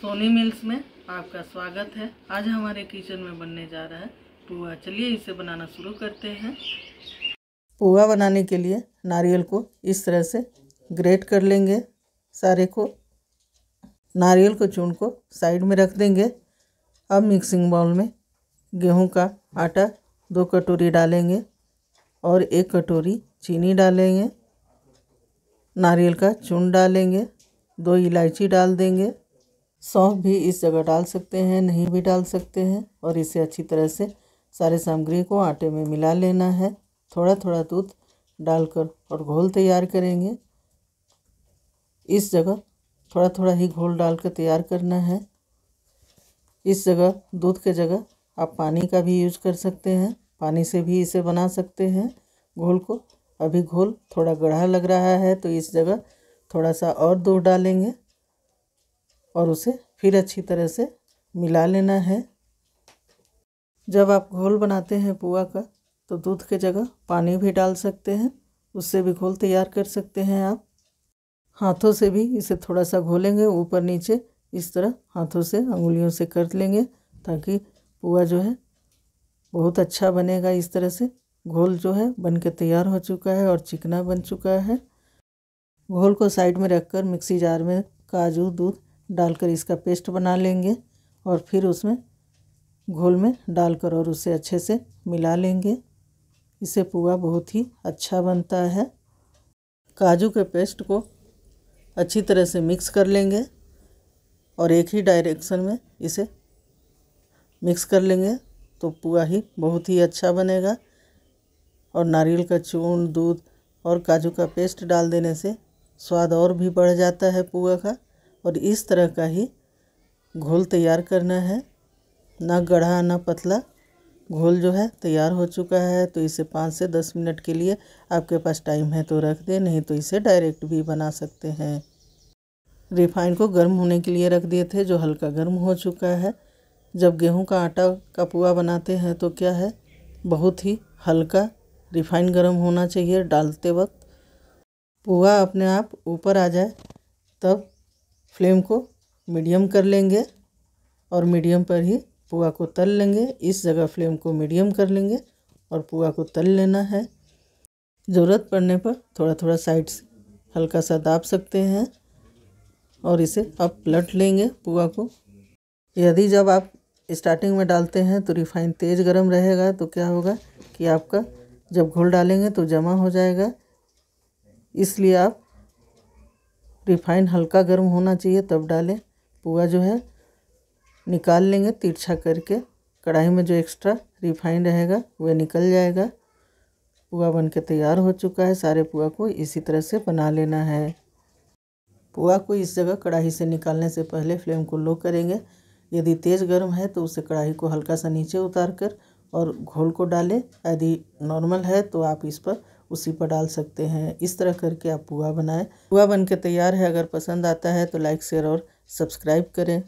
Soni mills में आपका स्वागत है आज हमारे किचन में बनने जा रहा है पुआ चलिए इसे बनाना शुरू करते हैं पुआ बनाने के लिए नारियल को इस तरह से ग्रेट कर लेंगे सारे को नारियल को चून को साइड में रख देंगे अब मिक्सिंग बाउल में गेहूं का आटा दो कटोरी डालेंगे और एक कटोरी चीनी डालेंगे नारियल का चून डालेंगे दो इलायची डाल देंगे सौंफ भी इस जगह डाल सकते हैं नहीं भी डाल सकते हैं और इसे अच्छी तरह से सारे सामग्री को आटे में मिला लेना है थोड़ा थोड़ा दूध डालकर और घोल तैयार करेंगे इस जगह थोड़ा थोड़ा ही घोल डालकर तैयार करना है इस जगह दूध के जगह आप पानी का भी यूज कर सकते हैं पानी से भी इसे बना सकते हैं घोल को अभी घोल थोड़ा गढ़ा लग रहा है तो इस जगह थोड़ा सा और दूध डालेंगे और उसे फिर अच्छी तरह से मिला लेना है जब आप घोल बनाते हैं पुआ का तो दूध के जगह पानी भी डाल सकते हैं उससे भी घोल तैयार कर सकते हैं आप हाथों से भी इसे थोड़ा सा घोलेंगे ऊपर नीचे इस तरह हाथों से अंगुलियों से कर लेंगे ताकि पुआ जो है बहुत अच्छा बनेगा इस तरह से घोल जो है बन के तैयार हो चुका है और चिकना बन चुका है घोल को साइड में रखकर मिक्सी जार में काजू दूध डालकर इसका पेस्ट बना लेंगे और फिर उसमें घोल में डालकर और उसे अच्छे से मिला लेंगे इसे पुआ बहुत ही अच्छा बनता है काजू के पेस्ट को अच्छी तरह से मिक्स कर लेंगे और एक ही डायरेक्शन में इसे मिक्स कर लेंगे तो पुआ ही बहुत ही अच्छा बनेगा और नारियल का चूर्ण दूध और काजू का पेस्ट डाल देने से स्वाद और भी बढ़ जाता है पुआ का और इस तरह का ही घोल तैयार करना है ना गढ़ा ना पतला घोल जो है तैयार हो चुका है तो इसे पाँच से दस मिनट के लिए आपके पास टाइम है तो रख दें नहीं तो इसे डायरेक्ट भी बना सकते हैं रिफाइन को गर्म होने के लिए रख दिए थे जो हल्का गर्म हो चुका है जब गेहूं का आटा का पुआ बनाते हैं तो क्या है बहुत ही हल्का रिफाइन गर्म होना चाहिए डालते वक्त पुआ अपने आप ऊपर आ जाए तब फ्लेम को मीडियम कर लेंगे और मीडियम पर ही पुआ को तल लेंगे इस जगह फ्लेम को मीडियम कर लेंगे और पुआ को तल लेना है ज़रूरत पड़ने पर थोड़ा थोड़ा साइड हल्का सा दाब सकते हैं और इसे आप पलट लेंगे पुआ को यदि जब आप स्टार्टिंग में डालते हैं तो रिफाइन तेज़ गर्म रहेगा तो क्या होगा कि आपका जब घोल डालेंगे तो जमा हो जाएगा इसलिए आप रिफाइन हल्का गर्म होना चाहिए तब डालें पुआ जो है निकाल लेंगे तिरछा करके कढ़ाई में जो एक्स्ट्रा रिफाइन रहेगा वह निकल जाएगा पुआ बन के तैयार हो चुका है सारे पुआ को इसी तरह से बना लेना है पुआ को इस जगह कढ़ाई से निकालने से पहले फ्लेम को लो करेंगे यदि तेज़ गर्म है तो उसे कढ़ाई को हल्का सा नीचे उतार कर और घोल को डालें यदि नॉर्मल है तो आप इस पर उसी पर डाल सकते हैं इस तरह करके आप पुआ बनाएं पुआ बन के तैयार है अगर पसंद आता है तो लाइक शेयर और सब्सक्राइब करें